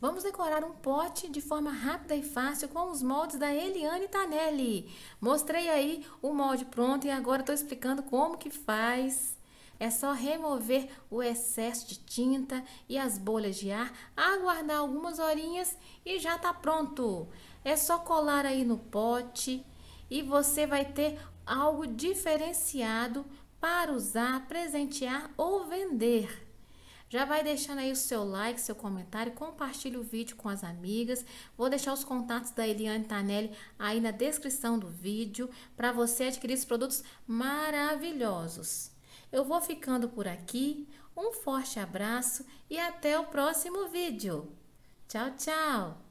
Vamos decorar um pote de forma rápida e fácil com os moldes da Eliane Tanelli. Mostrei aí o molde pronto e agora estou explicando como que faz. É só remover o excesso de tinta e as bolhas de ar, aguardar algumas horinhas e já está pronto. É só colar aí no pote e você vai ter algo diferenciado para usar, presentear ou vender. Já vai deixando aí o seu like, seu comentário, compartilhe o vídeo com as amigas. Vou deixar os contatos da Eliane Tanelli aí na descrição do vídeo para você adquirir esses produtos maravilhosos. Eu vou ficando por aqui. Um forte abraço e até o próximo vídeo. Tchau, tchau!